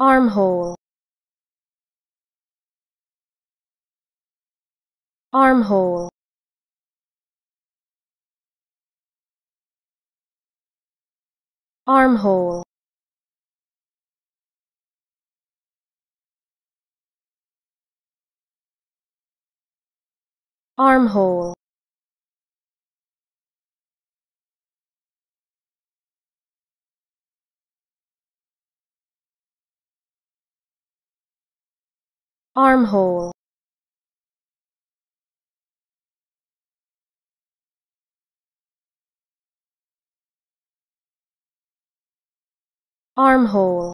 armhole armhole armhole armhole armhole armhole